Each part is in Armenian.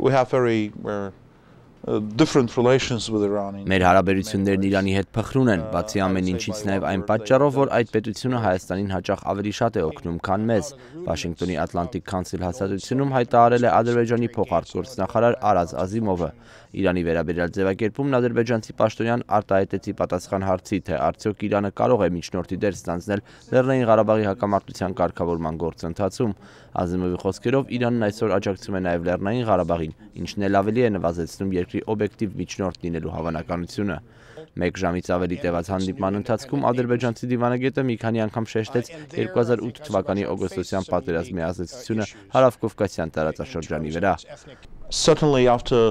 we have very Մեր հարաբերություններն Իրանի հետ փխրուն են, բացի ամեն ինչից նաև այն պատճառով, որ այդ պետությունը Հայաստանին հաճախ ավելի շատ է օգնում, քան մեզ։ Վաշինգտոնի Atlantic Council հաստատությունում հայտարարել է Ադրբեջանի փոխարտգործնախարար Արազ Ազիմովը։ Իրանի վերաբերյալ ձևակերպումն ադրբեջանցի պաշտոնյան արտահայտեցի պատասխան հարցի, թե արդյոք Իրանը կարող է միջնորդի դեր ստանձնել Լեռնային Ղարաբաղի հակամարտության կարգավորման գործընթացում։ Ազիմովի խոսքերով Իրանն այսօր աջակցում է նաև Լեռնային Ղարաբաղին, ինչն էլ ավելի է նվազեցնում երկրի կոչվի օբյեկտիվ միջնորդ լինելու հավանականությունը։ Մեկ ժամից ավելի տևած հանդիպման ընթացքում ադրբեջանցի դիվանագետը մի քանի անգամ շեշտեց 2008 թվականի օգոստոսյան պատերազմի ազդեցությունը հարավկովկասյան տարածաշրջանի վրա։ Certainly after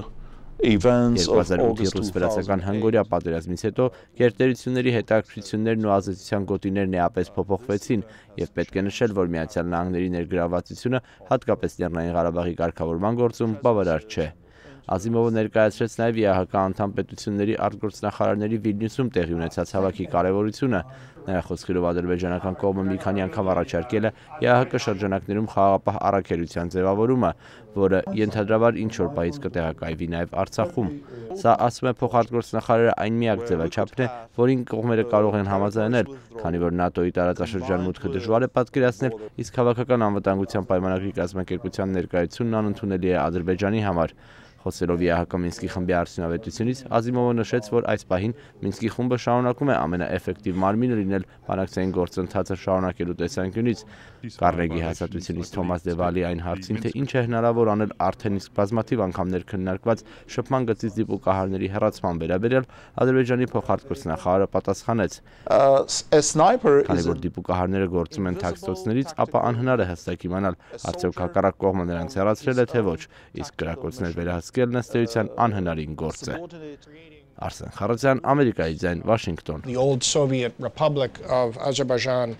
2008-ի ռուսվերացական հնգորյա պատերազմից հետո գերտերությունների հետաքրություններն ու ազդեցության գոտիներն էապես փոփոխվեցին եւ պետք է նշել, որ Միացյալ Նահանգների ներգրավվածությունը հատկապես Լեռնային Ղարաբաղի ղեկավարման գործում բավարար չէ։ Ազիմովը ներկայացրեց նաև ԵԱՀԿ անդամ պետությունների արտգործնախարարների Վիլնյուսում տեղի ունեցած հավաքի կարևորությունը։ Նրա խոսքերով ադրբեջանական կողմը մի քանի անգամ առաջարկել է ԵԱՀԿ շրջանակներում խաղապահ առաքելության ձևավորումը, որը ենթադրաբար ինչ որ պահից կտեղակայվի նաև Արցախում։ Սա ասում է փոխարտգործնախարարը այն միակ ձևաչափն է, որին կողմերը կարող են համաձայնել, քանի որ ՆԱՏՕ-ի տարածաշրջան մուտքը դժվար է պատկերացնել, իսկ հավաքական անվտանգության պայմանագրի կազմակերպության ներկայությունն անընդունելի է Ադրբեջանի համար։ Խոսելով ԵԱՀԿ Մինսկի խմբի արդյունավետությունից, Ազիմովը նշեց, որ այս պահին Մինսկի խումբը շարունակում է ամենաէֆեկտիվ մարմինը լինել բանակցային գործընթացը շարունակելու տեսանկյունից։ Կարրեգի հաստատությունից Թոմաս Դևալի այն հարցին, թե ինչ է հնարավոր անել արդեն իսկ բազմաթիվ անգամներ քննարկված շփման գծից դիպուկահարների հեռացման վերաբերյալ Ադրբեջանի փոխարտգործնախարարը պատասխանեց։ Քանի որ դիպուկահարները գործում են թաքստոցներից, ապա անհնար է հստակ իմանալ, արդյոք հակառակ կողմը նրանց հեռացրել է թե ոչ, իսկ գրակոչներ վերահսկել ձգտելն ըստ էության անհնարին գործ է։ Արսեն Խարազյան, Ամերիկայի ձայն, Վաշինգտոն։ The old Soviet Republic of Azerbaijan